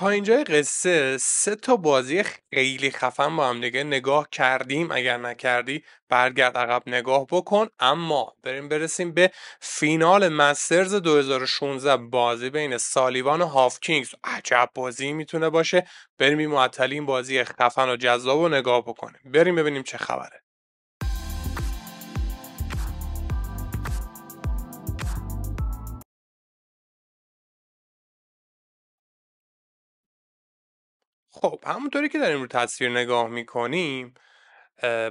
تا اینجای قصه سه تا بازی خیلی خفن با هم دیگه نگاه کردیم اگر نکردی برگرد عقب نگاه بکن اما بریم برسیم به فینال مسترز 2016 بازی بین سالیوان و هافکینگز عجب بازی میتونه باشه بریم این معطلی این بازی خفن و جذاب رو نگاه بکنیم بریم ببینیم چه خبره خب همونطوری که داریم رو تصویر نگاه میکنیم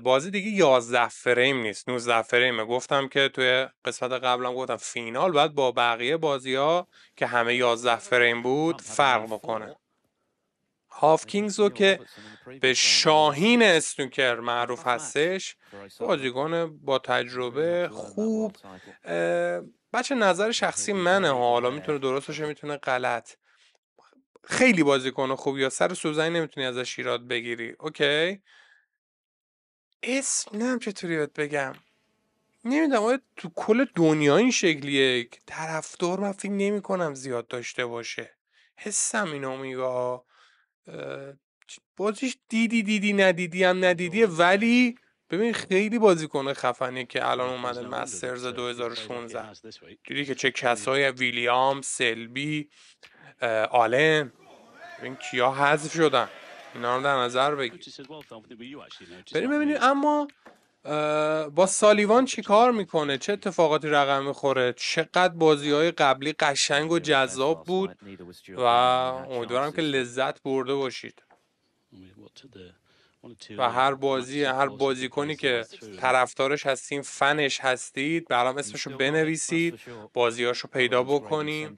بازی دیگه 11 فریم نیست 19 فریمه گفتم که توی قسمت قبلم گفتم فینال باید با بقیه بازی ها که همه 11 فریم بود فرق بکنه هافکینگز یعنی رو که به شاهین استوکر معروف هستش بازیکن با تجربه خوب بچه نظر شخصی منه حالا میتونه درست باشه میتونه غلط خیلی کنه خوبی یا سر سوزنی نمیتونی ازش ایراد بگیری اوکی اسم نم چطوری بهت بگم نمیدونم آیا تو کل دنیا این شکلیه که طرفدار من فکر نمیکنم زیاد داشته باشه حسم اینو میگه بازیش دیدی دیدی ندیدی هم ندیدیه ولی ببین خیلی کنه خفنیه که الان اومده مسترز 2016 دیدی که چه کسای ویلیام سلبی آلن، این کیا حذف شدن اینا رو در نظر بگیر بریم ببینیم اما با سالیوان چی کار میکنه چه اتفاقاتی رقم میخوره چقدر بازی های قبلی قشنگ و جذاب بود و امیدوارم که لذت برده باشید و هر بازی هر بازیکنی که طرفدارش هستیم، فنش هستید برام اسمشو بنویسید بازیاشو پیدا بکنیم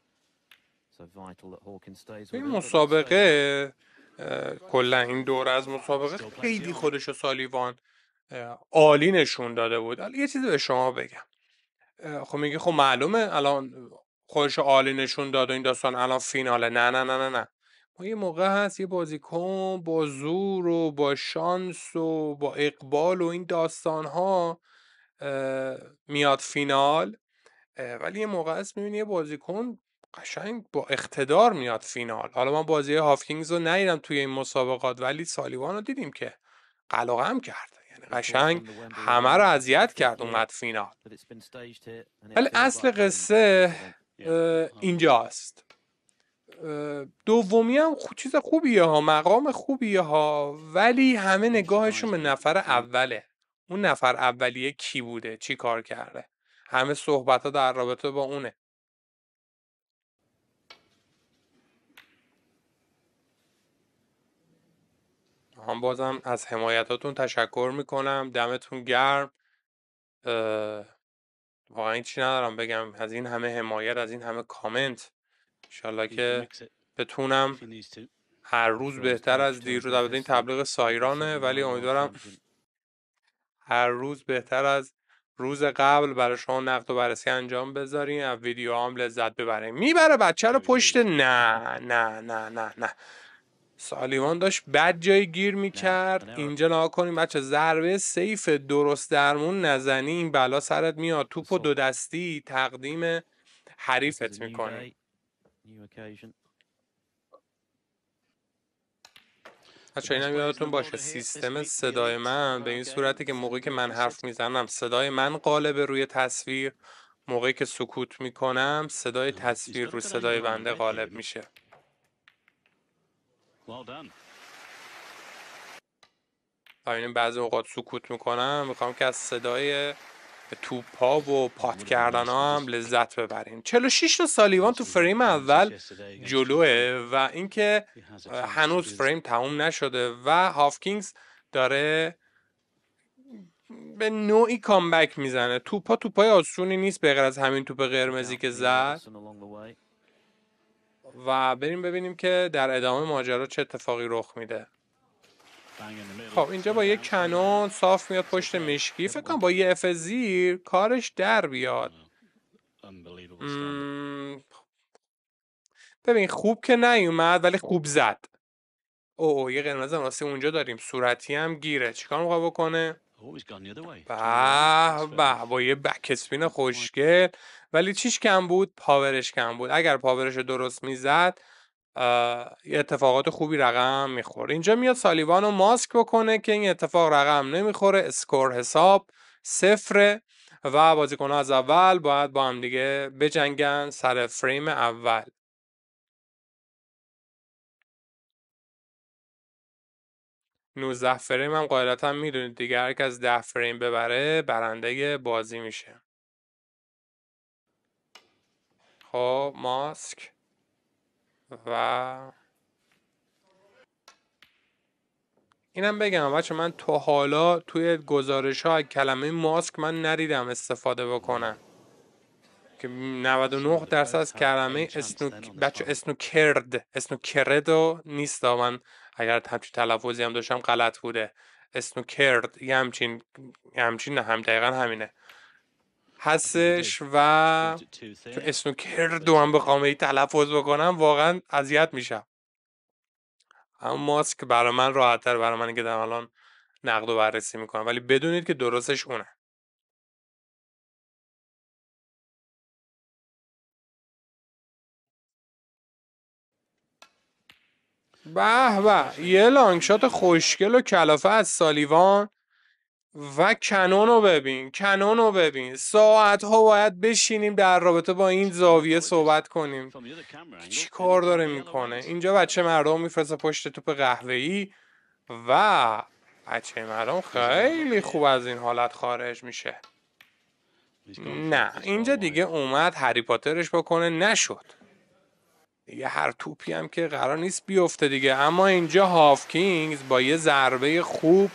این مسابقه کلا این دور از مسابقه خیلی خودش و سالیوان عالی نشون داده بود یه چیزی به شما بگم خب میگه خب معلومه الان خودش عالی نشون داده و این داستان الان فیناله نه نه نه نه نه ما خب یه موقع هست یه بازیکن با زور و با شانس و با اقبال و این داستان ها میاد فینال ولی یه موقع هست میبینی یه بازیکن قشنگ با اقتدار میاد فینال حالا ما بازی هافکینگز رو ندیدم توی این مسابقات ولی سالیوان رو دیدیم که قلقم کرد یعنی قشنگ همه رو اذیت کرد اومد فینال ولی اصل قصه uh-huh. اینجاست دومی هم چیز خوبیه ها مقام خوبیه ها ولی همه نگاهشون به نفر اوله اون نفر اولیه کی بوده چی کار کرده همه صحبت ها در رابطه با اونه من بازم از حمایتاتون تشکر میکنم دمتون گرم واقعا چی ندارم بگم از این همه حمایت از این همه کامنت انشالله که بتونم هر روز بهتر از دیروز البته این تبلیغ سایرانه ولی امیدوارم هر روز بهتر از روز قبل برای شما نقد و بررسی انجام بذاریم از ویدیو هم لذت ببریم میبره بچه رو پشت نه نه نه نه نه سالیوان داشت بد جای گیر میکرد آره. اینجا نگاه کنیم بچه ضربه سیف درست درمون نزنی این بلا سرت میاد توپ و خب. دو دستی تقدیم حریفت میکنه بچه اینم یادتون باشه سیستم صدای من به این صورتی که موقعی که من حرف میزنم صدای من قالب روی تصویر موقعی که سکوت میکنم صدای تصویر رو صدای بنده غالب میشه تا این بعضی اوقات سکوت میکنم میخوام که از صدای توپ و پات کردن ها هم لذت ببریم 46 تا سالیوان تو فریم اول جلوه و اینکه هنوز فریم تموم نشده و هافکینگز داره به نوعی کامبک میزنه توپا توپای آسونی نیست به غیر از همین توپ قرمزی که زد و بریم ببینیم که در ادامه ماجرا چه اتفاقی رخ میده خب اینجا با یه کنون صاف میاد پشت مشکی فکر کنم با یه اف زیر کارش در بیاد ببین خوب که نیومد ولی خوب زد او, او یه قرمز راستی اونجا داریم صورتی هم گیره چیکار میخواد بکنه oh, به به با یه بک اسپین خوشگل ولی چیش کم بود پاورش کم بود اگر پاورش رو درست میزد اتفاقات خوبی رقم میخوره اینجا میاد سالیوان رو ماسک بکنه که این اتفاق رقم نمیخوره اسکور حساب صفره و بازیکنها از اول باید با هم دیگه بجنگن سر فریم اول نوزده فریم هم قاعدتا میدونید دیگه هر از ده فریم ببره برنده بازی میشه ها ماسک و اینم بگم بچه من تا حالا توی گزارش ها کلمه ماسک من ندیدم استفاده بکنم. که 99 درصد از کلمه اسنو بچه اسنو کرد اسنو کردو نیست من اگر همچین تلفظی هم داشتم غلط بوده اسنو کرد یه همچین همچین نه هم دقیقا همینه هستش و چون اسنوکر دو هم به قامه تلفظ بکنم واقعا اذیت میشم اما ماسک برای من راحتتر برای من که در الان نقد و بررسی میکنم ولی بدونید که درستش اونه به به یه لانگ خوشگل و کلافه از سالیوان و کنون رو ببین کنون رو ببین ساعت ها باید بشینیم در رابطه با این زاویه صحبت کنیم چی کار داره میکنه اینجا بچه مردم میفرسته پشت توپ ای و بچه مردم خیلی خوب از این حالت خارج میشه نه اینجا دیگه اومد هری پاترش بکنه نشد یه هر توپی هم که قرار نیست بیفته دیگه اما اینجا هافکینگز با یه ضربه خوب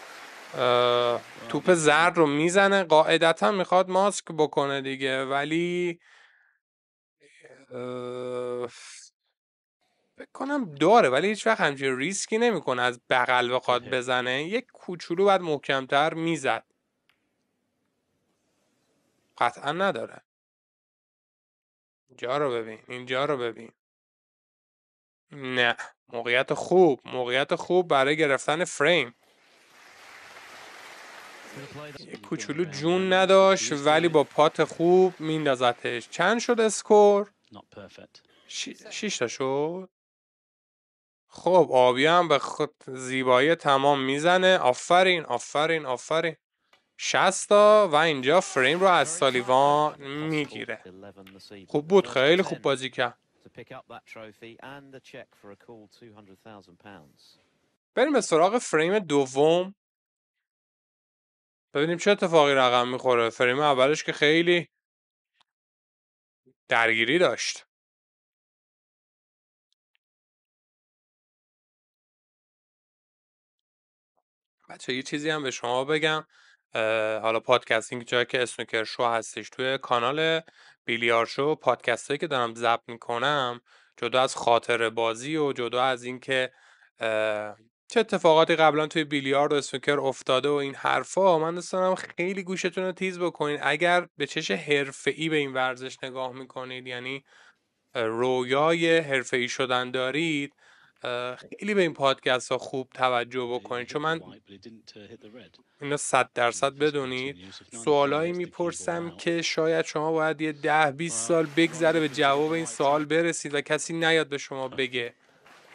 توپ زرد رو میزنه قاعدتا میخواد ماسک بکنه دیگه ولی بکنم داره ولی هیچ وقت همچین ریسکی نمیکنه از بغل بخواد بزنه یک کوچولو بعد محکمتر میزد قطعا نداره اینجا رو ببین اینجا رو ببین نه موقعیت خوب موقعیت خوب برای گرفتن فریم کوچولو جون نداشت ولی با پات خوب میندازتش چند شد اسکور؟ شیشتا تا شد خب آبی هم به خود زیبایی تمام میزنه آفرین آفرین آفرین شستا تا و اینجا فریم رو از سالیوان میگیره خوب بود خیلی خوب بازی کرد بریم به سراغ فریم دوم ببینیم چه اتفاقی رقم میخوره فریم اولش که خیلی درگیری داشت بچه یه چیزی هم به شما بگم حالا پادکستینگ جایی که اسنوکر شو هستش توی کانال بیلیار شو پادکست هایی که دارم ضبط میکنم جدا از خاطر بازی و جدا از اینکه چه اتفاقاتی قبلا توی بیلیارد و اسنوکر افتاده و این حرفا من دوست خیلی گوشتون رو تیز بکنین اگر به چش حرفه‌ای به این ورزش نگاه میکنید یعنی رویای حرفه‌ای شدن دارید خیلی به این پادکست ها خوب توجه بکنید چون من uh, اینا صد درصد بدونید سوالایی میپرسم که شاید شما باید یه ده 20 سال بگذره به جواب این سوال برسید و کسی نیاد به شما بگه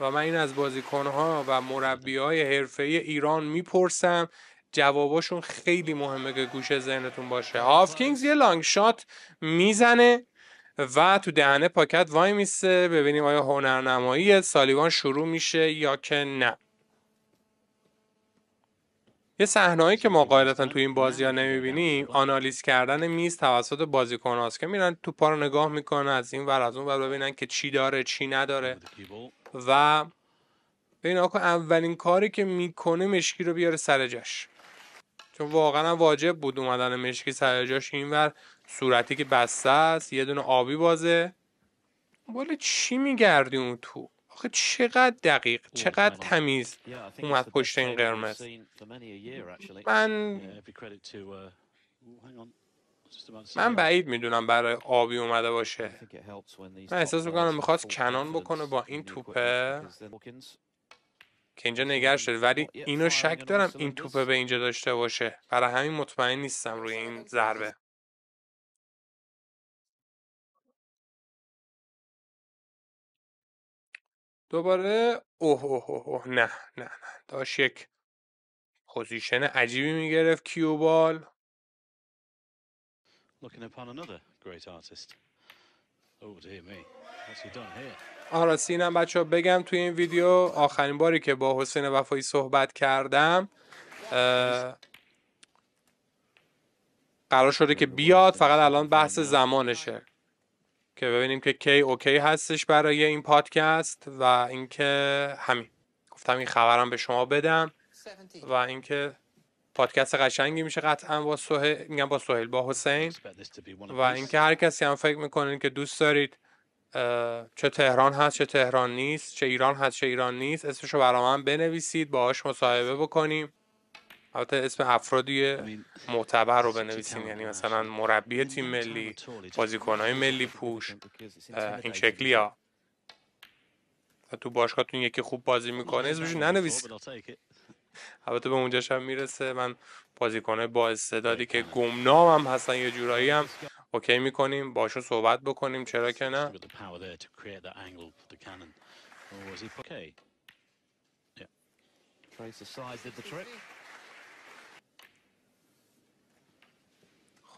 و من این از بازیکنها و مربی های حرفه ای ایران میپرسم جواباشون خیلی مهمه که گوش ذهنتون باشه هافکینگز یه لانگ شات میزنه و تو دهنه پاکت وای میسه ببینیم آیا هنرنمایی سالیوان شروع میشه یا که نه یه صحنه‌ای که ما قاعدتا تو این بازی ها نمیبینیم آنالیز کردن میز توسط بازیکن هاست که میرن تو رو نگاه میکنن از این ور از اون ور ببینن که چی داره چی نداره و ببین آقا اولین کاری که میکنه مشکی رو بیاره سر جاش چون واقعا واجب بود اومدن مشکی سر جاش اینور صورتی که بسته است یه دونه آبی بازه ولی بله، چی میگردی اون تو آخه چقدر دقیق چقدر تمیز اومد پشت این قرمز من من بعید میدونم برای آبی اومده باشه من احساس میکنم میخواست کنان بکنه با این توپه که اینجا نگر شد ولی اینو شک دارم این توپه به اینجا داشته باشه برای همین مطمئن نیستم روی این ضربه دوباره اوه اوه اوه, نه نه نه داشت یک پوزیشن عجیبی میگرفت کیوبال looking upon another great oh, بچه ها بگم توی این ویدیو آخرین باری که با حسین وفایی صحبت کردم قرار شده که بیاد فقط الان بحث زمانشه که ببینیم که کی اوکی هستش برای این پادکست و اینکه همین گفتم این خبرم به شما بدم و اینکه پادکست قشنگی میشه قطعا با سهل با سهل با حسین و اینکه هر کسی هم فکر میکنین که دوست دارید چه تهران هست چه تهران نیست چه ایران هست چه ایران نیست اسمشو برای من بنویسید باهاش مصاحبه بکنیم البته اسم افرادی معتبر رو بنویسیم یعنی مثلا مربی تیم ملی بازیکنهای ملی پوش این شکلی ها تو باشگاهتون یکی خوب بازی میکنه اسمشو ننویسید البته به اونجاش هم میرسه من بازیکنه با استعدادی که گمنام هم هستن یه جورایی هم اوکی میکنیم باشون صحبت بکنیم چرا که نه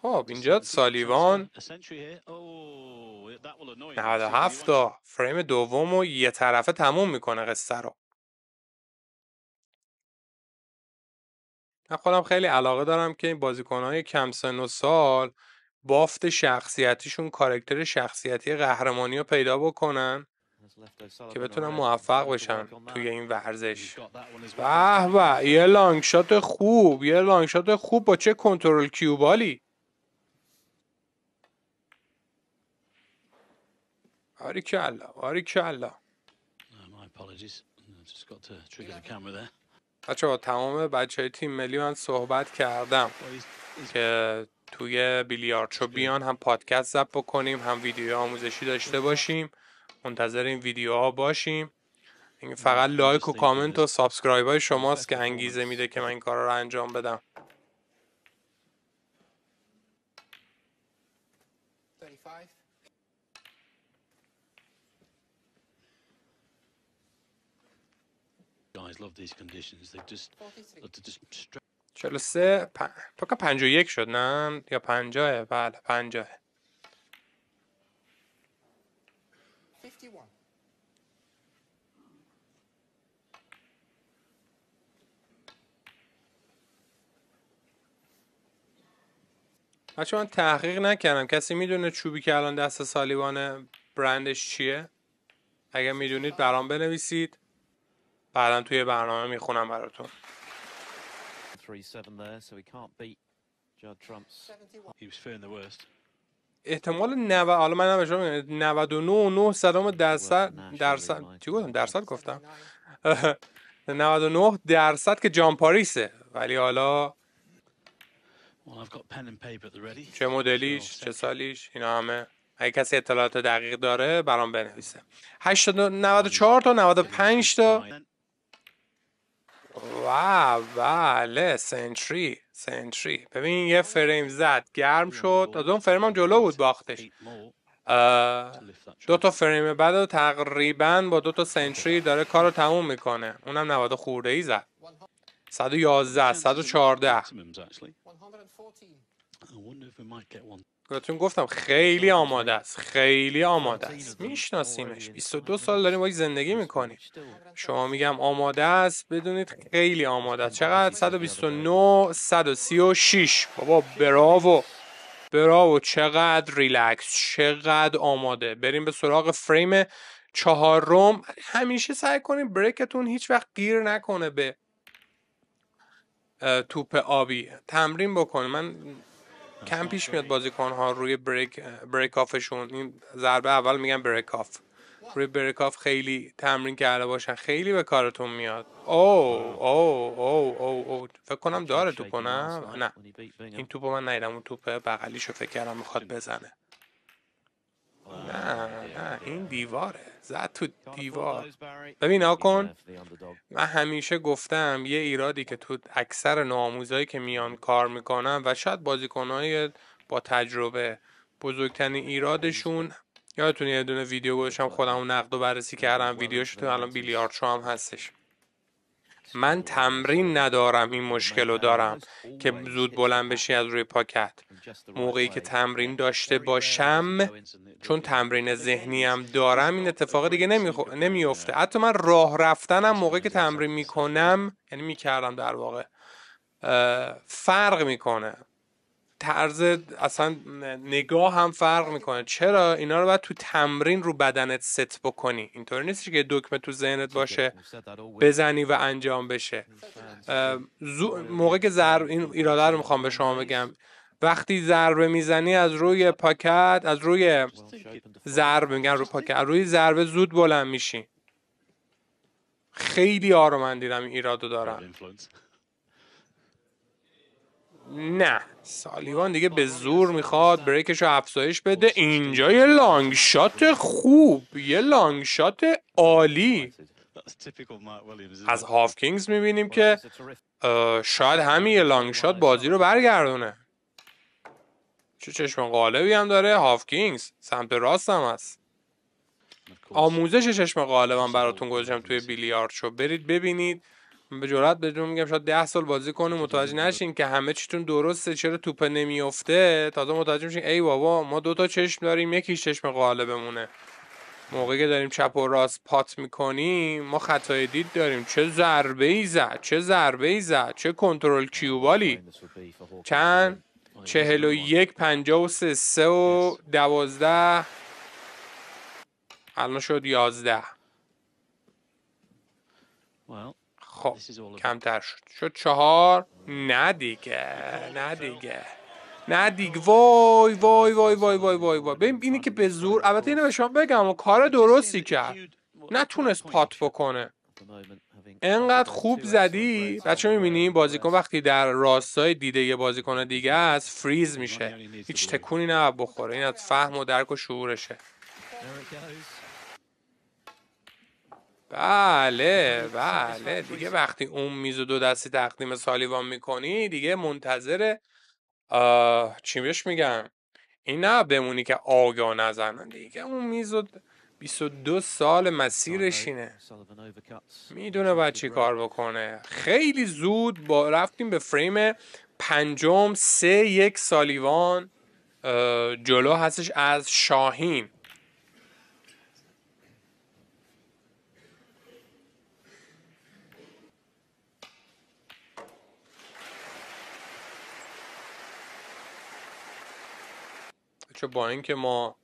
خب اینجا سالیوان 97 تا فریم دوم و یه طرفه تموم میکنه قصه رو من خودم خیلی علاقه دارم که این های کم سن و سال بافت شخصیتیشون کارکتر شخصیتی قهرمانی رو پیدا بکنن که بتونن موفق بشن توی این ورزش به به یه لانگ خوب یه لانگ خوب با چه کنترل کیوبالی آری کلا آری کلا بچه با تمام بچه های تیم ملی من صحبت کردم که توی شو بیان هم پادکست زب بکنیم هم ویدیو آموزشی داشته باشیم منتظر این ویدیوها باشیم فقط لایک و کامنت و سابسکرایب های شماست که انگیزه میده که من این کار رو انجام بدم 43 پاکا 51 شد نه یا 50 بله 50 بچه من تحقیق نکردم کسی میدونه چوبی که الان دست سالیوان برندش چیه؟ اگر میدونید برام بنویسید بعدا توی برنامه میخونم براتون احتمال 90 حالا من به شما 99 9 صدام درصد درصد چی گفتم درصد گفتم 99 درصد که جان پاریسه ولی حالا چه مدلیش چه سالیش اینا همه اگه کسی اطلاعات دقیق داره برام بنویسه 8 94 تا 95 تا و بله سنتری سنتری ببین یه فریم زد گرم شد از اون فریم هم جلو بود باختش دو تا فریم بعد تقریبا با دو تا سنتری داره کار رو تموم میکنه اونم نواد خورده ای زد 111 114 بهتون گفتم خیلی آماده است خیلی آماده است میشناسیمش 22 سال داریم باید زندگی میکنیم شما میگم آماده است بدونید خیلی آماده است چقدر 129 136 بابا براو براو چقدر ریلکس چقدر آماده بریم به سراغ فریم چهارم همیشه سعی کنید بریکتون هیچ وقت گیر نکنه به توپ آبی تمرین بکنه من کم پیش میاد بازیکن ها روی بریک بریک آفشون این ضربه اول میگن بریک آف روی بریک آف خیلی تمرین کرده باشن خیلی به کارتون میاد او او او او فکر کنم داره تو کنم نه این توپو من نیدم اون توپ بغلیشو فکر کردم میخواد بزنه نه نه این دیواره زد تو دیوار ببین آکن من همیشه گفتم یه ایرادی که تو اکثر ناموزایی که میان کار میکنن و شاید بازیکنهای با تجربه بزرگترین ایرادشون یادتون یه دونه ویدیو گذاشتم خودم نقد و بررسی کردم ویدیوش تو الان بیلیارد شو هم هستش من تمرین ندارم این مشکل رو دارم که زود بلند بشی از روی پاکت موقعی که تمرین داشته باشم چون تمرین ذهنی هم دارم این اتفاق دیگه نمیافته. نمیفته حتی من راه رفتنم موقعی که تمرین میکنم یعنی میکردم در واقع فرق میکنه طرز اصلا نگاه هم فرق میکنه چرا اینا رو باید تو تمرین رو بدنت ست بکنی اینطوری نیست که دکمه تو ذهنت باشه بزنی و انجام بشه موقع که زر... این ایراده رو میخوام به شما بگم وقتی ضربه میزنی از روی پاکت از روی ضرب میگن روی پاکت روی ضربه زود بلند میشی خیلی ها رو این ایرادو دارم نه سالیوان دیگه به زور میخواد بریکش رو افزایش بده اینجا یه لانگ شات خوب یه لانگ شات عالی از کینگز میبینیم که شاید همین یه لانگ شات بازی رو برگردونه چه چشم قالبی هم داره هافکینگز سمت راست هم هست آموزش چشم قالبم براتون گذاشتم توی بیلیارد شو برید ببینید به جرات بهتون میگم شاید 10 سال بازی کنیم متوجه نشین که همه چیتون درسته چرا توپ نمیفته تازه متوجه میشین ای بابا ما دوتا چشم داریم یکیش چشم بمونه موقعی که داریم چپ و راست پات میکنیم ما خطای دید داریم چه ضربه ای زد چه ضربه ای زد چه کنترل کیوبالی چند چهل و یک پنجا و سه سه و دوازده الان شد یازده خب کمتر شد شد چهار نه دیگه نه دیگه نه دیگه وای وای وای وای وای وای وای ببین اینی که به زور البته اینو به شما بگم و کار درستی کرد نتونست پات بکنه انقدر خوب زدی بچه میبینی بازیکن وقتی در راستای دیده یه بازیکن دیگه است فریز میشه هیچ تکونی نه بخوره این از فهم و درک و شعورشه بله خب، بله دیگه وقتی اون میز دو دستی تقدیم سالیوان میکنی دیگه منتظر چی بهش میگم این نه بمونی که آگا نزنن دیگه اون میز و 22 سال مسیرش اینه میدونه باید چی کار بکنه خیلی زود با رفتیم به فریم پنجم سه یک سالیوان جلو هستش از شاهین بچه با اینکه ما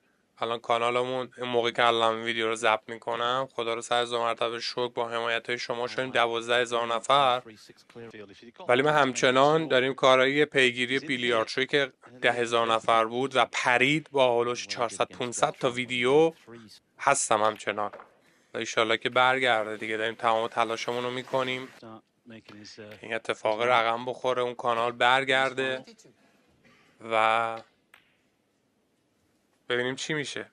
الان کانالمون این موقعی که الان ویدیو رو ضبط میکنم خدا رو سر مرتبه شکر با حمایت های شما شدیم دوازده هزار نفر ولی ما همچنان داریم کارایی پیگیری بیلیارد شوی که ده هزار نفر بود و پرید با حالوش 400 500 تا ویدیو هستم همچنان ایشالله که برگرده دیگه داریم تمام تلاشمون رو میکنیم این اتفاق رقم بخوره اون کانال برگرده و ببینیم چی میشه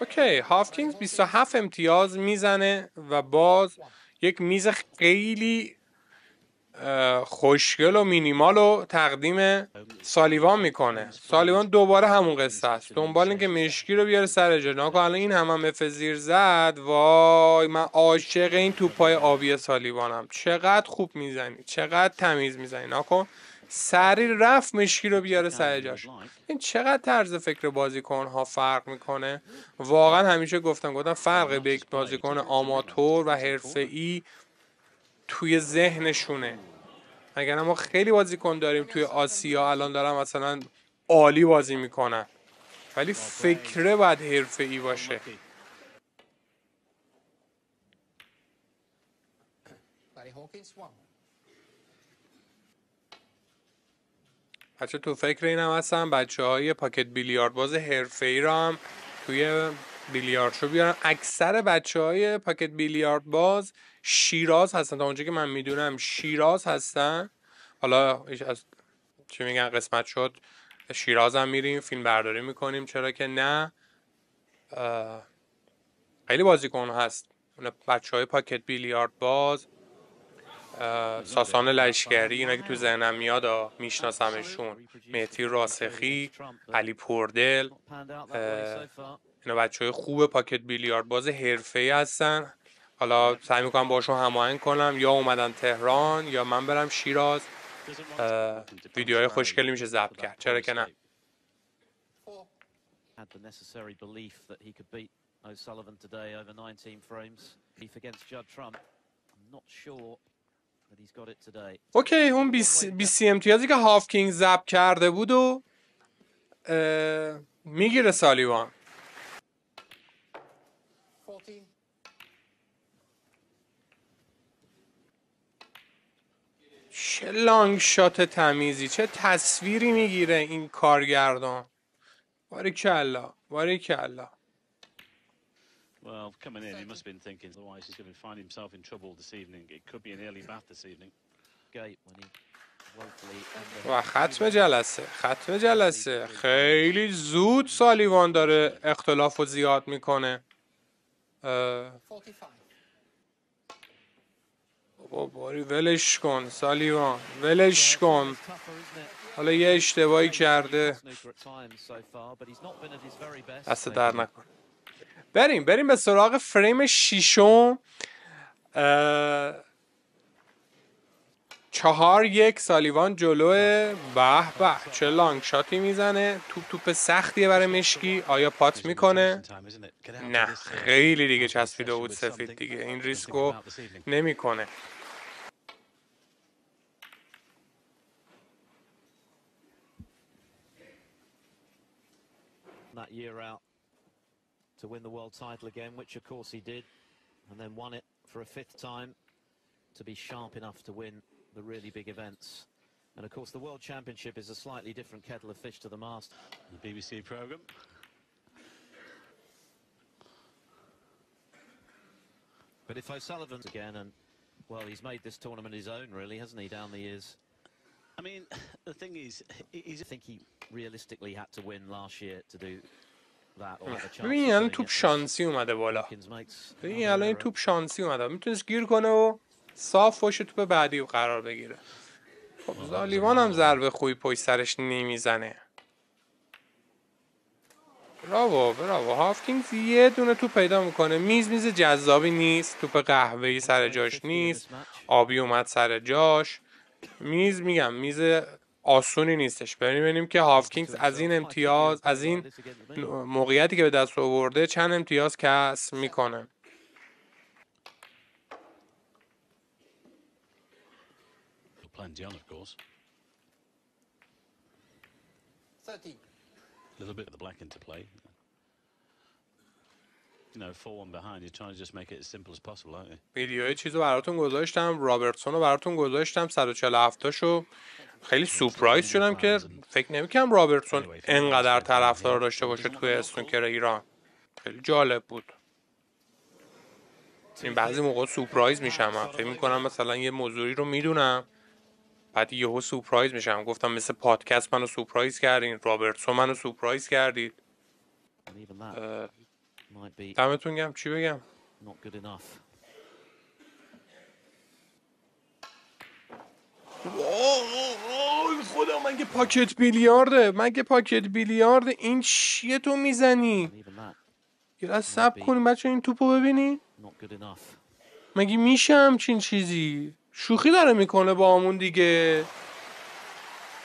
اوکی هافکینگز 27 امتیاز میزنه و باز یک میز خیلی خوشگل و مینیمال رو تقدیم سالیوان میکنه سالیوان دوباره همون قصه است دنبال اینکه مشکی رو بیاره سر جنا که الان این همه هم زد وای من عاشق این توپای آبی سالیوانم چقدر خوب میزنی چقدر تمیز میزنی ناکن سری رفت مشکی رو بیاره سر جاش این چقدر طرز فکر بازیکن ها فرق میکنه واقعا همیشه گفتم گفتم فرق بازیکن آماتور و حرفه ای توی ذهنشونه اگر ما خیلی بازیکن داریم توی آسیا الان دارن مثلا عالی بازی میکنن ولی فکره باید حرفه ای باشه بچه تو فکر این هم هستم بچه های پاکت بیلیارد باز حرفه ای را هم توی بیلیارد شو بیارم اکثر بچه های پاکت بیلیارد باز شیراز هستن تا اونجا که من میدونم شیراز هستن حالا از چی میگن قسمت شد شیراز هم میریم فیلم برداری میکنیم چرا که نه خیلی بازیکن هست بچه های پاکت بیلیارد باز ساسان لشکری اینا که تو ذهنم میاد میشناسمشون مهتی راسخی علی پردل اینا بچه های خوب پاکت بیلیارد باز حرفه ای هستن حالا سعی میکنم باشون هماهنگ کنم یا اومدن تهران یا من برم شیراز ویدیوهای خوشگلی میشه ضبط کرد چرا که نه had the necessary belief that he could beat O'Sullivan today over 19 frames. Beef against Judd Trump. I'm not sure that he's got it today. اوکی اون 20 امتیازی که هاف کینگ ضبط کرده بود و میگیره سالیوان چه لانگ شات تمیزی چه تصویری میگیره این کارگردان باری کلا باری کلا Well, coming in, he must have been thinking, otherwise he's going to find himself in trouble this evening. It could be an early bath this evening. و ختم جلسه ختم جلسه خیلی زود سالیوان داره اختلاف رو زیاد میکنه اه بابا باری ولش کن سالیوان ولش کن حالا یه اشتباهی کرده دست در نکن بریم بریم به سراغ فریم شیشون چهار یک سالیوان جلوه به به چه لانگ شاتی میزنه توپ توپ سختیه برای مشکی آیا پات میکنه نه خیلی دیگه چسبیده بود سفید دیگه این ریسکو نمیکنه year out to win the world title again, which of course he did, and then won it for a fifth time to be sharp enough to win the really big events. And of course, the World Championship is a slightly different kettle of fish to the mast. The BBC programme. But if O'Sullivan's again, and well, he's made this tournament his own, really, hasn't he, down the years? I mean, the thing is, I think he realistically had to win last year to do ببین الان توپ شانسی اومده بالا ببین الان این توپ شانسی اومده میتونست گیر کنه و صاف باشه توپ بعدی و قرار بگیره خب زالیوان هم ضربه خوی پای سرش نمیزنه براو براو هافکینگز یه دونه توپ پیدا میکنه میز میز جذابی نیست توپ قهوه‌ای سر جاش نیست آبی اومد سر جاش میز میگم میز آسونی نیستش ببینیم که هافکینگز از این امتیاز از این موقعیتی که به دست آورده چند امتیاز کسب میکنه little bit of the black into play. ویدیو چیز رو براتون گذاشتم رابرتسون رو براتون گذاشتم 147 شو خیلی سپرایز شدم که فکر نمیکنم رابرتسون انقدر طرفدار داشته باشه توی استونکر ایران خیلی جالب بود این بعضی موقع سورپرایز میشم من فکر میکنم مثلا یه موضوعی رو میدونم بعد یهو سورپرایز میشم گفتم مثل پادکست منو سپرایز کردین رابرتسون منو سورپرایز کردید دمتون گم چی بگم خدا مگه پاکت بیلیارده مگه پاکت بیلیارده این چیه تو میزنی یه از سب کنیم بچه این توپو ببینی مگه میشه همچین چیزی شوخی داره میکنه با همون دیگه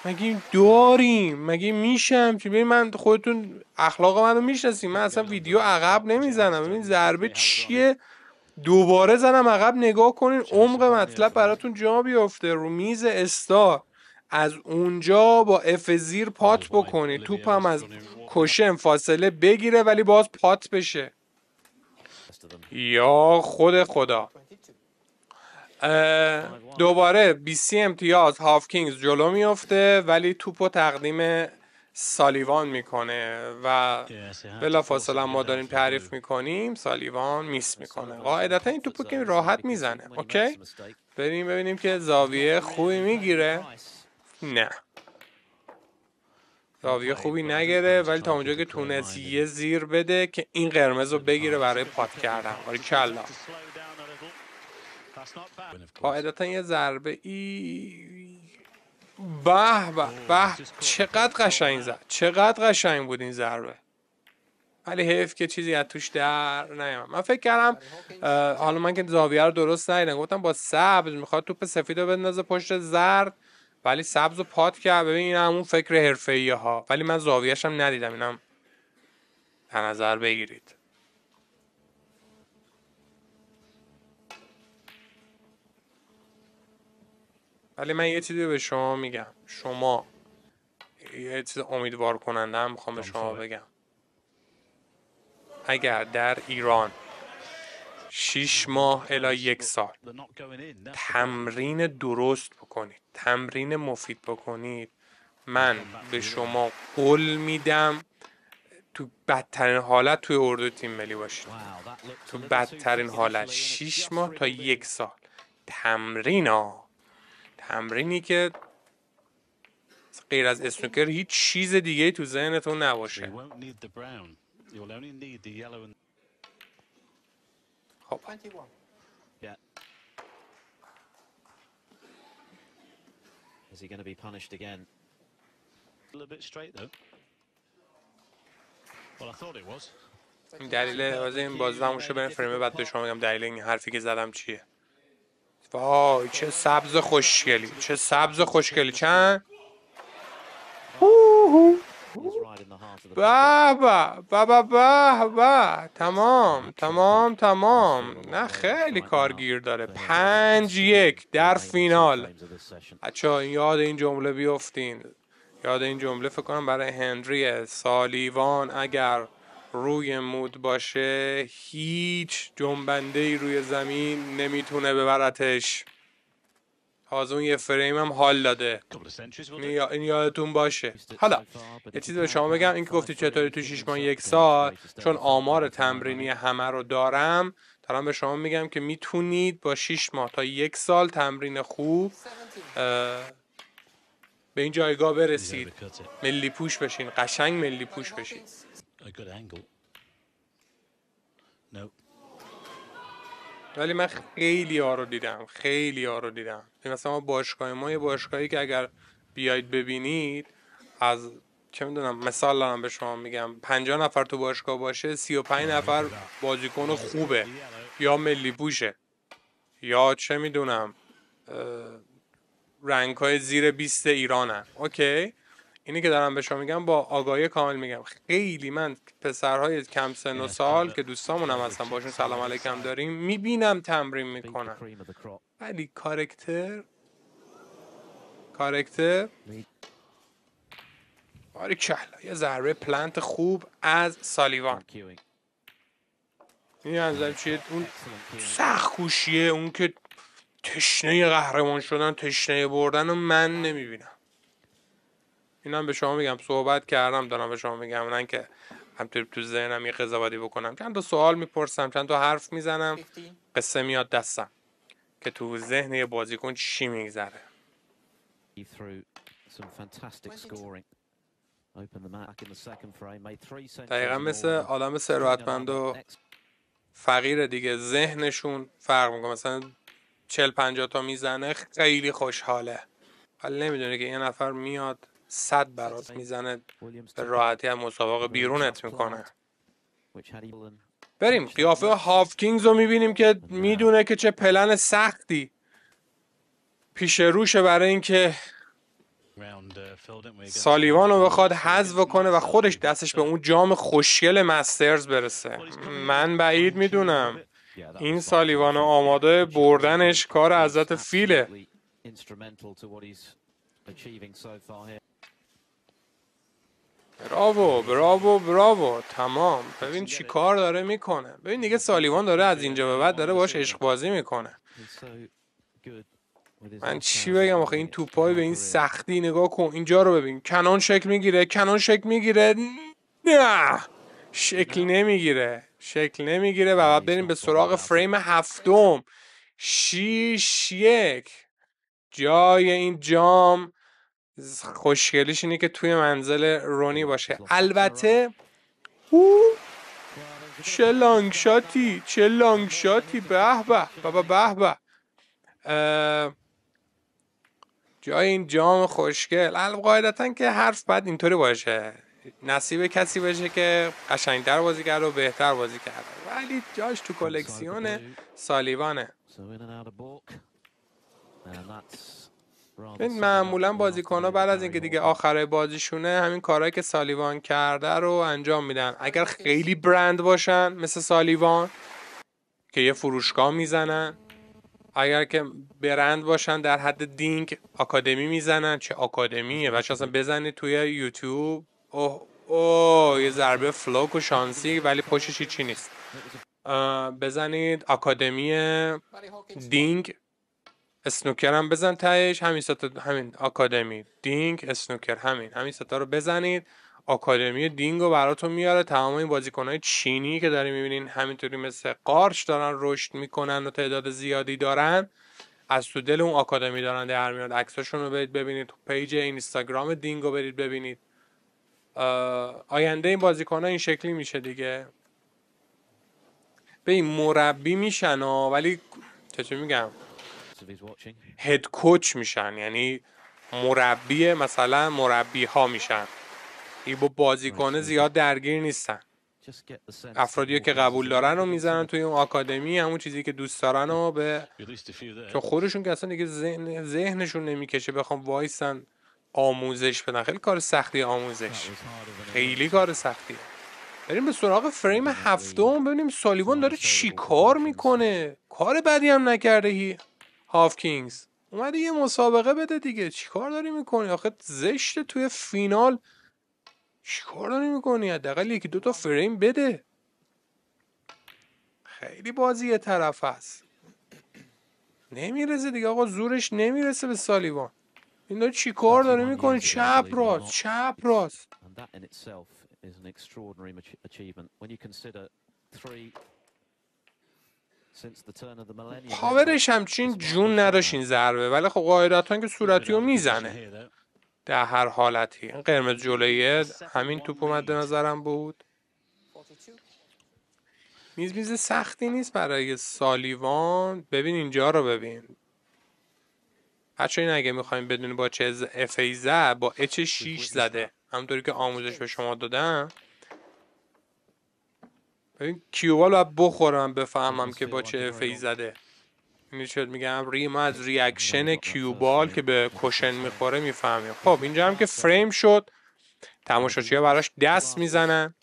مگه داریم مگه میشم که ببین من خودتون اخلاق منو میشناسیم من اصلا ویدیو عقب نمیزنم ببین ضربه چیه دوباره زنم عقب نگاه کنین عمق مطلب براتون جا بیفته رو میز استا از اونجا با اف پات بکنی توپ هم از کشم فاصله بگیره ولی باز پات بشه یا خود خدا دوباره سی امتیاز هاف کینگز جلو میفته ولی توپو تقدیم سالیوان میکنه و بلا فاصله ما داریم تعریف میکنیم سالیوان میس میکنه قاعدتا این توپو که راحت میزنه اوکی بریم ببینیم که زاویه خوبی میگیره نه زاویه خوبی نگیره ولی تا اونجا که تونست یه زیر بده که این قرمز رو بگیره برای پات کردن باری کلا قاعدتا یه ضربه ای به به oh, به چقدر قشنگ زد چقدر قشنگ بود این ضربه ولی حیف که چیزی از توش در نیامد من فکر کردم حالا من که زاویه رو درست ندیدم گفتم با سبز میخواد توپ سفید رو بندازه پشت زرد ولی سبز رو پات کرد ببین این همون فکر حرفه ها ولی من زاویهش هم ندیدم اینم در نظر بگیرید ولی من یه چیزی به شما میگم شما یه چیز امیدوار کننده هم میخوام به شما بگم اگر در ایران شیش ماه الا یک سال تمرین درست بکنید تمرین مفید بکنید من به شما قول میدم تو بدترین حالت توی اردو تیم ملی باشید تو بدترین حالت شیش ماه تا یک سال تمرین ها تمرینی که غیر از اسنوکر هیچ چیز دیگه تو ذهنتون نباشه خب Is he going to be punished again? A little bit straight though. Well, I thought it was. دلیل از این بازدم میشه بریم فریم بعد به شما میگم دلیل این حرفی که زدم چیه وای چه سبز خوشگلی چه سبز خوشگلی چند بابا بابا بابا تمام تمام تمام نه خیلی کارگیر داره پنج یک در فینال بچه یاد این جمله بیفتین یاد این جمله فکر کنم برای هنری سالیوان اگر روی مود باشه هیچ جنبنده ای روی زمین نمیتونه ببرتش از اون یه فریم هم حال داده این یادتون باشه حالا یه چیزی به شما بگم اینکه گفتی چطوری تو شیش ماه یک سال چون آمار تمرینی همه رو دارم دارم به شما میگم که میتونید با 6 ماه تا یک سال تمرین خوب به این جایگاه برسید ملی پوش بشین قشنگ ملی پوش بشین a good angle. No. ولی من خیلی ها رو دیدم خیلی ها رو دیدم یعنی مثلا ما باشگاه ما یه باشگاهی که اگر بیاید ببینید از چه میدونم مثال دارم به شما میگم 50 نفر تو باشگاه باشه 35 نفر بازیکن خوبه یا ملی بوشه یا چه میدونم رنگ های زیر 20 ایرانه. اوکی اینی که دارم به شما میگم با آگاهی کامل میگم خیلی من پسرهای کم سن و سال که دوستامون هم هستن باشون سلام علیکم داریم میبینم تمرین میکنن ولی کارکتر کارکتر آره کلا یه ضربه پلنت خوب از سالیوان این انظرم چیه اون سخت کوشیه اون که تشنه قهرمان شدن تشنه بردن و من نمیبینم این هم به شما میگم صحبت کردم دارم به شما میگم نه که همطور تو ذهنم یه قضاوتی بکنم چند تا سوال میپرسم چند تا حرف میزنم قصه میاد دستم که تو ذهن یه بازیکن چی میگذره دقیقا مثل آدم ثروتمند و فقیر دیگه ذهنشون فرق میکنه مثلا چل پنجاه تا میزنه خیلی خوشحاله ولی نمیدونه که یه نفر میاد صد برات میزنه به راحتی از مسابقه بیرونت میکنه بریم قیافه هافکینگز رو میبینیم که میدونه که چه پلن سختی پیش روشه برای اینکه uh, سالیوان رو بخواد حذف کنه و خودش دستش به اون جام خوشگل مسترز برسه من بعید میدونم این سالیوان آماده بردنش کار عزت فیله براوو براوو براوو تمام ببین چی کار داره میکنه ببین دیگه سالیوان داره از اینجا به بعد داره باش عشق بازی میکنه من چی بگم آخه این توپای به این سختی نگاه کن اینجا رو ببین کنان شکل میگیره کنان شکل میگیره نه شکل نمیگیره شکل نمیگیره و بعد بریم به سراغ فریم هفتم شیش یک جای این جام خوشگلیش اینه که توی منزل رونی باشه خب، خب، خب، البته چه لانگ شاتی چه لانگ شاتی به به بابا به به جای این جام خوشگل قاعدتا که حرف بعد اینطوری باشه نصیب کسی بشه که قشنگتر بازی کرده و بهتر بازی کرده ولی جاش تو کلکسیون سالیوانه این معمولا بازیکن ها بعد از اینکه دیگه آخره بازیشونه همین کارهایی که سالیوان کرده رو انجام میدن اگر خیلی برند باشن مثل سالیوان که یه فروشگاه میزنن اگر که برند باشن در حد دینگ آکادمی میزنن چه آکادمیه بچه اصلا بزنید توی یوتیوب اوه اوه یه ضربه فلوک و شانسی ولی پشتش چی نیست بزنید آکادمی دینگ اسنوکر هم بزن تهش همین ستا همین آکادمی دینگ اسنوکر همین همین ستا رو بزنید آکادمی دینگ رو براتون میاره تمام این بازیکنهای چینی که دارین میبینین همینطوری مثل قارچ دارن رشد میکنن و تعداد زیادی دارن از تو دل اون آکادمی دارن در میاد عکساشون رو برید ببینید پیج اینستاگرام دینگ رو برید ببینید آینده این بازیکن این شکلی میشه دیگه به این مربی میشن ولی چطور میگم هد کوچ میشن یعنی مربی مثلا مربی ها میشن این با بازیکنه زیاد درگیر نیستن افرادی که قبول دارن رو میزنن توی اون آکادمی همون چیزی که دوست دارن رو به چون خودشون که اصلا دیگه ذهن ذهنشون نمیکشه بخوام وایسن آموزش بدن خیلی کار سختی آموزش خیلی کار سختی بریم به سراغ فریم هفتم ببینیم سالیوان داره چیکار میکنه کار بدی هم نکرده هافکینگز اومده یه مسابقه بده دیگه چیکار داری میکنی آخه زشت توی فینال چیکار داری میکنی حداقل یکی دوتا فریم بده خیلی بازی یه طرف هست نمیرسه دیگه آقا زورش نمیرسه به سالیوان این چی کار داره میکنی؟ چپ راست چپ راست پاورش همچین جون نداشت این ضربه ولی خب قاعدتا که صورتی رو میزنه در هر حالتی این قرمز جلویه همین توپ مد نظرم بود میز میز سختی نیست برای سالیوان ببین اینجا رو ببین بچه این اگه میخوایم بدون با چه افیزه با اچ 6 زده همونطوری که آموزش به شما دادم این کیوبال رو بخورم بفهمم خب، که با چه ای زده این میگم ریم از خب، ریاکشن خب، کیوبال که به کشن میخوره میفهمیم خب اینجا هم که فریم شد ها براش دست میزنن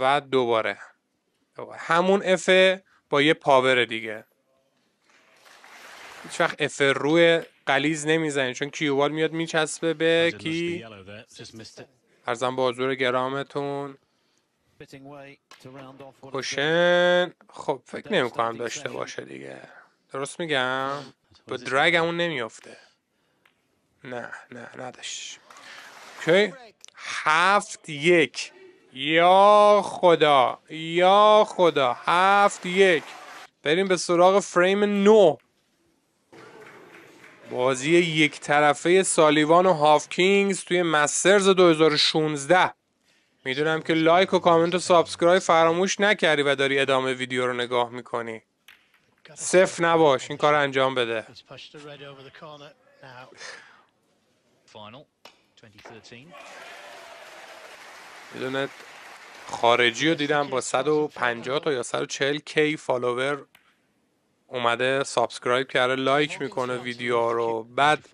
و دوباره همون افه با یه پاور دیگه هیچ وقت اف روی قلیز نمیزنی چون کیوبال میاد میچسبه به کی ارزم با حضور گرامتون کوشن خب فکر نمی کنم داشته باشه دیگه درست میگم به درگ همون نمیافته نه نه نداشت اوکی هفت یک یا خدا یا خدا هفت یک بریم به سراغ فریم نو بازی یک طرفه سالیوان و هافکینگز توی مسترز 2016 میدونم که لایک و کامنت و سابسکرایب فراموش نکردی و داری ادامه ویدیو رو نگاه میکنی صف نباش این کار انجام بده میدونت خارجی رو دیدم با 150 تا یا 140 کی فالوور اومده سابسکرایب کرده لایک میکنه ویدیو رو بعد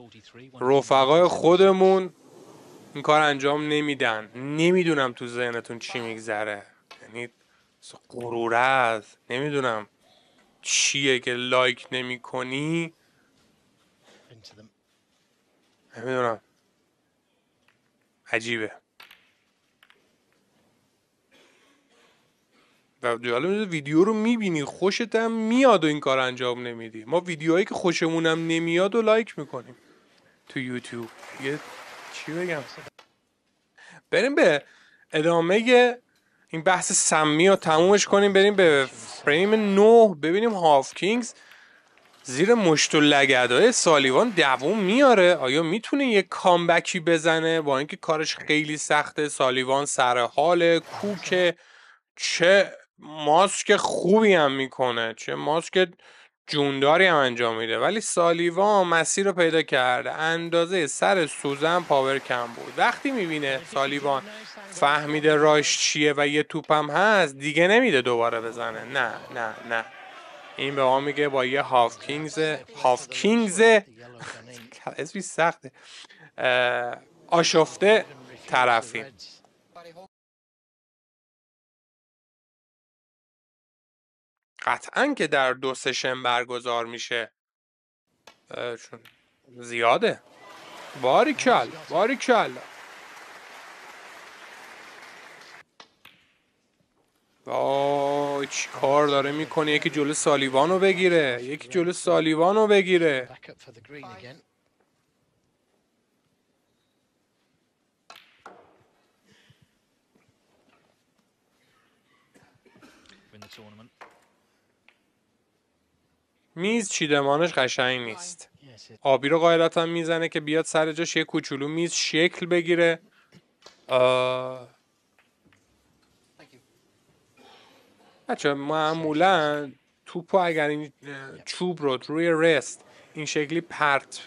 رفقای خودمون این کار انجام نمیدن نمیدونم تو ذهنتون چی میگذره یعنی غرور است نمیدونم چیه که لایک نمی کنی نمیدونم عجیبه و جالب ویدیو رو میبینی خوشت هم میاد و این کار انجام نمیدی ما ویدیوهایی که خوشمونم نمیاد و لایک میکنیم تو یوتیوب یه بگم بریم به ادامه این بحث سمی رو تمومش کنیم بریم به فریم نو ببینیم هاف کینگز زیر مشت و لگدای سالیوان دووم میاره آیا میتونه یه کامبکی بزنه با اینکه کارش خیلی سخته سالیوان سر حال کوک چه ماسک خوبی هم میکنه چه ماسک جونداری هم انجام میده ولی سالیوان مسیر رو پیدا کرده اندازه سر سوزن پاور کم بود وقتی میبینه سالیوان فهمیده راش چیه و یه توپم هست دیگه نمیده دوباره بزنه نه نه نه این به ما میگه با یه هافکینگز هافکینگز اسمی سخته آشفته طرفیم قطعا که در دو سشن برگزار میشه چون زیاده باریکل باریکل وای چی کار داره میکنه یکی جلو سالیوانو بگیره یکی جلو سالیوانو بگیره میز چیدمانش قشنگ نیست آبی رو قاعدتا میزنه که بیاد سر جاش یه کوچولو میز شکل بگیره آه... بچه معمولا توپو اگر این چوب رو روی رست این شکلی پرت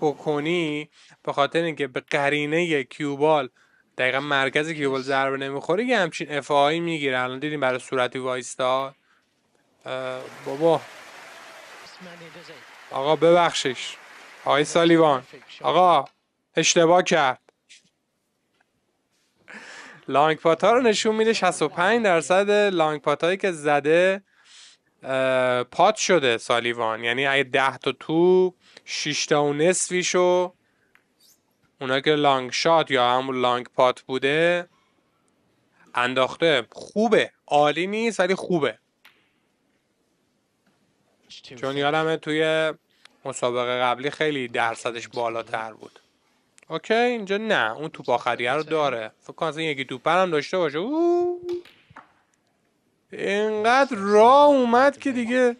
بکنی به خاطر اینکه به قرینه کیوبال دقیقا مرکز کیوبال ضربه نمیخوره یه همچین افعایی میگیره الان دیدیم برای صورتی وایستاد بابا آقا ببخشش آقای سالیوان آقا اشتباه کرد لانگ پات ها رو نشون میده 65 درصد لانگ پات هایی که زده پات شده سالیوان یعنی اگه 10 تا تو 6 تا و شو اونا که لانگ شات یا همون لانگ پات بوده انداخته خوبه عالی نیست ولی خوبه چون یادمه توی مسابقه قبلی خیلی درصدش بالاتر بود اوکی اینجا نه اون توپ آخریه رو داره فکر کنم یکی توپ هم داشته باشه او اینقدر راه اومد که دیگه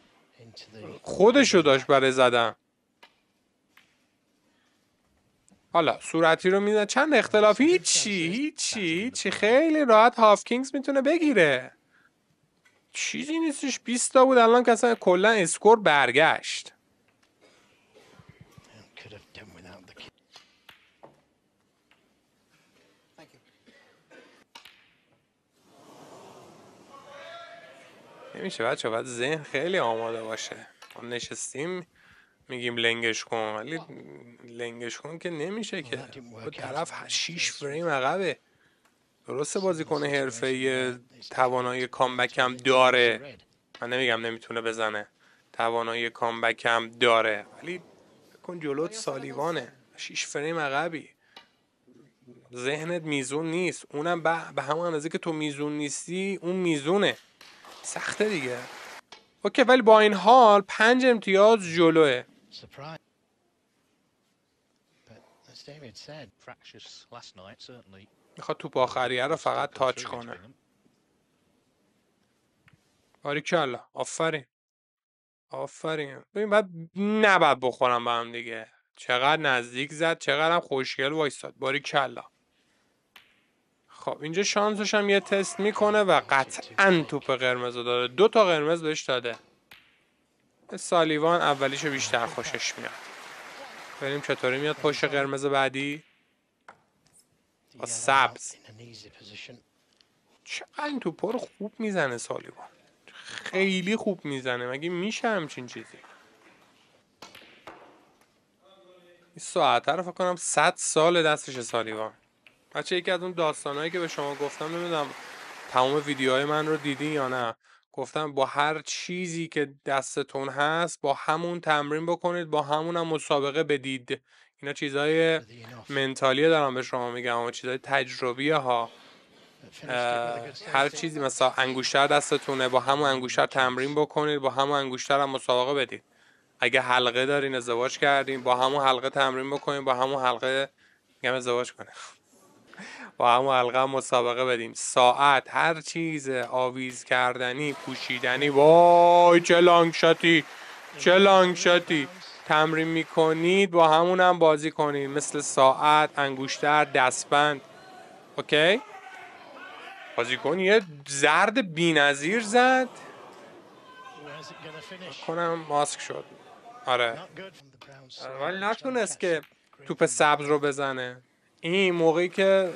خودشو داشت برای زدن حالا صورتی رو میزن چند اختلاف هیچی هیچی هیچی خیلی راحت هافکینگز میتونه بگیره چیزی نیستش 20 تا بود الان که اصلا کلا اسکور برگشت نمیشه بچه باید ذهن خیلی آماده باشه ما نشستیم میگیم لنگش کن ولی لنگش کن که نمیشه که طرف شیش فریم عقبه درسته بازیکن حرفه توانایی کامبک هم داره من نمیگم نمیتونه بزنه توانایی کامبک هم داره ولی کن جلوت سالیوانه شیش فریم عقبی ذهنت میزون نیست اونم به همون اندازه که تو میزون نیستی اون میزونه سخته دیگه اوکی ولی با این حال پنج امتیاز جلوه میخواد توپ آخریه رو فقط خب، تاچ کنه باریکلا آفرین آفرین ببین بعد نباید بخورم به هم دیگه چقدر نزدیک زد چقدر هم خوشگل وایستاد باریکلا خب اینجا شانسش هم یه تست میکنه و خب، قطعا توپ قرمز رو داده دو تا قرمز بهش داده سالیوان اولیشو بیشتر خوشش میاد بریم چطوری میاد پشت قرمز بعدی با سبز چقدر این توپا خوب میزنه سالیوان خیلی خوب میزنه مگه میشه همچین چیزی این ساعت رو فکر کنم صد سال دستش سالیوان بچه یکی از اون داستانهایی که به شما گفتم نمیدونم تمام ویدیوهای من رو دیدین یا نه گفتم با هر چیزی که دستتون هست با همون تمرین بکنید با همون هم مسابقه بدید اینا چیزای منتالیه دارم به شما میگم و چیزای تجربی ها هر چیزی مثلا انگوشتر دستتونه با همون انگوشتر تمرین بکنید با همون انگوشتر هم مسابقه بدید اگه حلقه دارین ازدواج کردین با همون حلقه تمرین بکنید، با همون حلقه میگم ازدواج کنه با همون حلقه هم مسابقه بدین ساعت هر چیز آویز کردنی پوشیدنی وای چه لانگ شاتی چه لانگ شاتی تمرین میکنید با همون هم بازی کنید مثل ساعت انگوشتر، دستبند اوکی بازیکن یه زرد نظیر زد کنم ماسک شد آره ولی نتونست که توپ سبز رو بزنه این موقعی که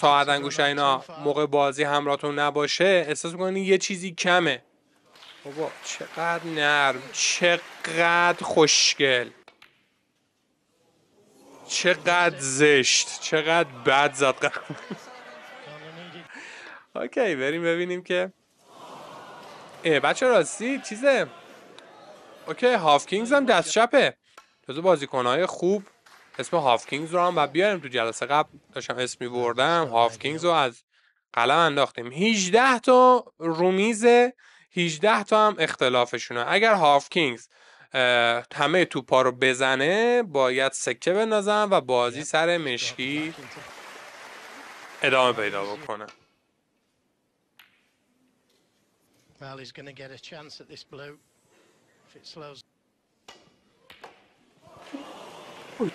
ساعت انگشت اینا موقع بازی همراهتون نباشه احساس میکنین یه چیزی کمه بابا چقدر نرم چقدر خوشگل چقدر زشت چقدر بد زد اوکی بریم ببینیم که بچه راستی چیزه اوکی هاف کینگز هم دست چپه جزو بازیکنهای خوب اسم هافکینگز رو هم و بیاریم تو جلسه قبل داشتم اسمی بردم هاف کینگز رو از قلم انداختیم 18 تا رومیزه 18 تا هم اختلافشونه اگر هافکینگز همه توپا رو بزنه باید سکه بندازن و بازی یعنی سر مشکی ادامه پیدا بکنه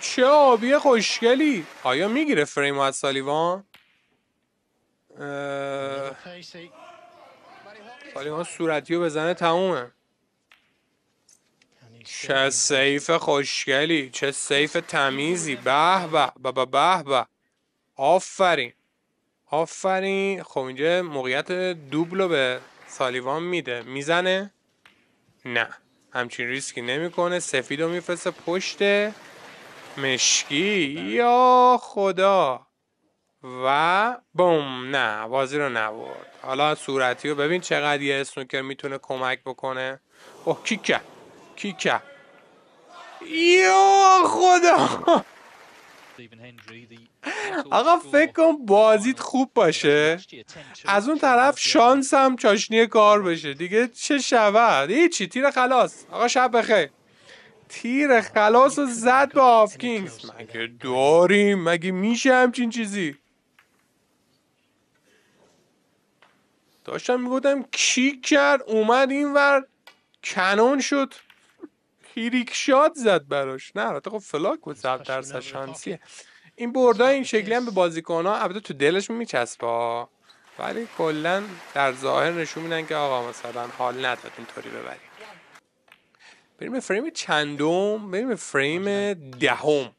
چه آبی خوشگلی آیا میگیره فریم از سالیوان؟ ولی ما صورتی بزنه تمومه یعنی چه سیف خوشگلی چه سیف تمیزی به به به به به آفرین آفرین خب اینجا موقعیت دوبل به سالیوان میده میزنه نه همچین ریسکی نمیکنه سفید رو میفرسته پشت مشکی یا خدا و بوم نه بازی رو نبرد حالا صورتی رو ببین چقدر یه اسنوکر میتونه کمک بکنه اوه کیکه کیکه یا خدا آقا فکر کن بازیت خوب باشه از اون طرف شانس هم چاشنی کار بشه دیگه چه شود هیچی تیر خلاص آقا شب بخیر تیر خلاص رو زد به آفکینگز مگه داریم مگه میشه همچین چیزی داشتم میگفتم کی کرد اومد اینور کنون شد هیریک زد براش نه البته خب فلاک بود صد درصد شانسیه این بردا این شکلی هم به بازیکن ها البته تو دلش میچسبه ولی کلا در ظاهر نشون میدن که آقا مثلا حال نداد اینطوری ببریم بریم به فریم چندم بریم به فریم دهم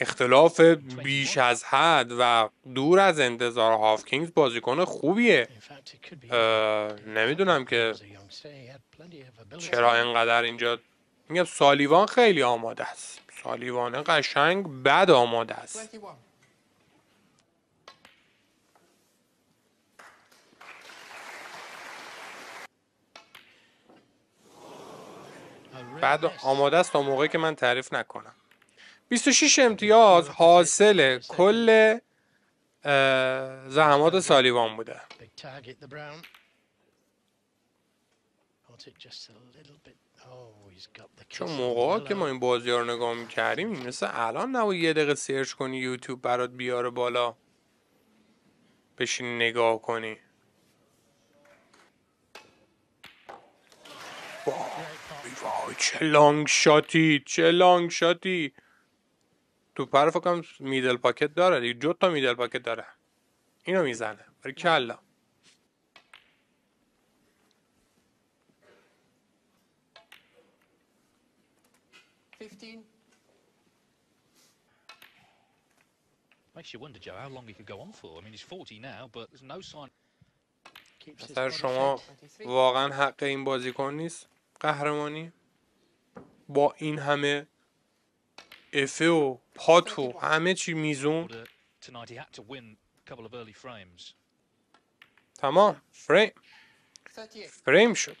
اختلاف بیش از حد و دور از انتظار هافکینگز بازیکن خوبیه نمیدونم که چرا انقدر اینجا میگم سالیوان خیلی آماده است سالیوان قشنگ بد آماده است بعد آماده است تا موقعی که من تعریف نکنم 26 امتیاز حاصل کل زحمات سالیوان بوده oh, چون موقع که ما این بازی رو نگاه میکردیم مثل الان نه یه دقیقه سرچ کنی یوتیوب برات بیاره بالا بشین نگاه کنی وای چه لانگ شاتی چه لانگ شاتی تو پرف کنم میدل پاکت داره دیگه جو تا میدل پاکت داره اینو میزنه برای کلا Makes you wonder, Joe, how long he could go on for. I mean, he's 40 now, but there's no sign. نظر شما واقعا حق این بازیکن نیست قهرمانی با این همه افه و پات و همه چی میزون تمام فریم فریم شد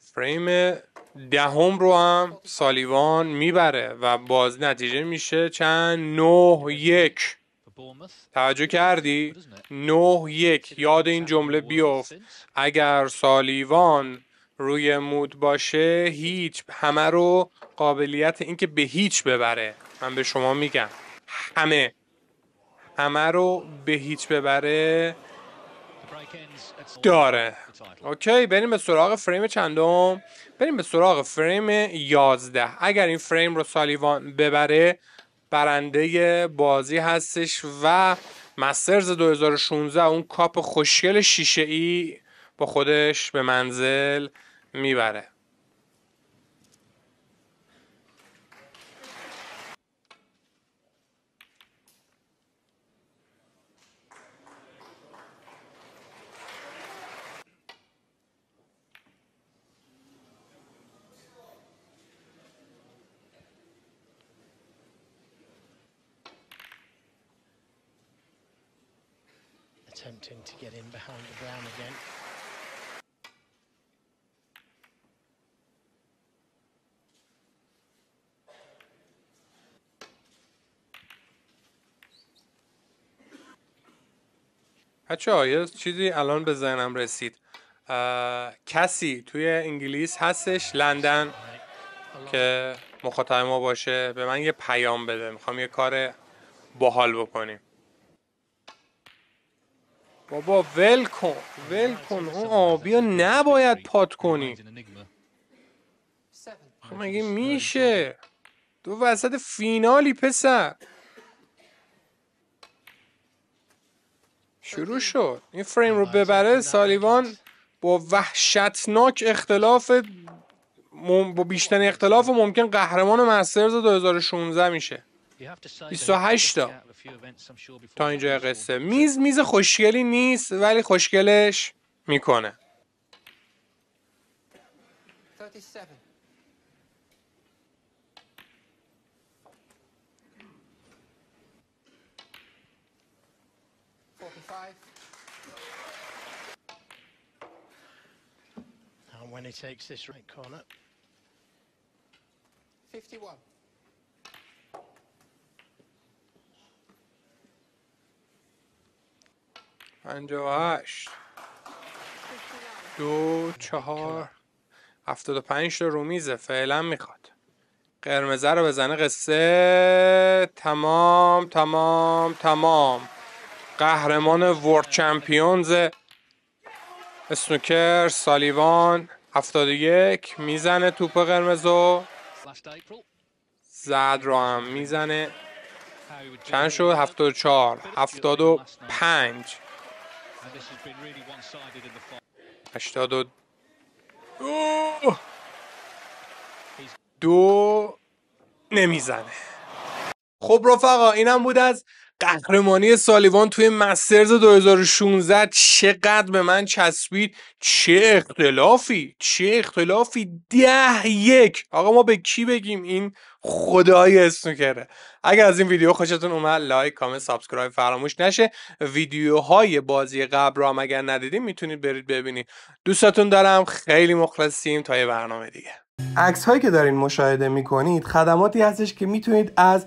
فریم دهم رو هم سالیوان میبره و باز نتیجه میشه چند نه یک توجه کردی؟ نه یک یاد این جمله بیفت اگر سالیوان روی مود باشه هیچ همه رو قابلیت اینکه به هیچ ببره من به شما میگم همه همه رو به هیچ ببره داره اوکی بریم به سراغ فریم چندم بریم به سراغ فریم 11 اگر این فریم رو سالیوان ببره برنده بازی هستش و مسترز 2016 اون کاپ خوشگل شیشه ای با خودش به منزل میبره بچه یه چیزی الان به ذهنم رسید کسی توی انگلیس هستش لندن که مخاطب ما باشه به من یه پیام بده میخوام یه کار باحال بکنیم بابا ول کن ول کن اون آبی نباید پات کنی خب مگه میشه تو وسط فینالی پسر شروع شد این فریم رو ببره سالیوان با وحشتناک اختلاف با بیشتر اختلاف ممکن قهرمان مسترز 2016 میشه 28 تا تا اینجا قصه میز میز خوشگلی نیست ولی خوشگلش میکنه when he takes this right corner. 51. دو چهار هفتاد و رو فعلا میخواد قرمزه رو بزنه قصه تمام تمام تمام قهرمان ورد چمپیونز اسنوکر سالیوان 71 میزنه توپ قرمزو زد رو هم میزنه چند شد 74 75 82 دو نمیزنه خب رفقا اینم بود از قهرمانی سالیوان توی مسترز 2016 چقدر به من چسبید چه اختلافی چه اختلافی ده یک آقا ما به کی بگیم این خدای اسنوکره اگر از این ویدیو خوشتون اومد لایک کامنت سابسکرایب فراموش نشه ویدیوهای بازی قبل رو هم اگر ندیدیم میتونید برید ببینید دوستتون دارم خیلی مخلصیم تا یه برنامه دیگه عکس هایی که دارین مشاهده میکنید خدماتی هستش که میتونید از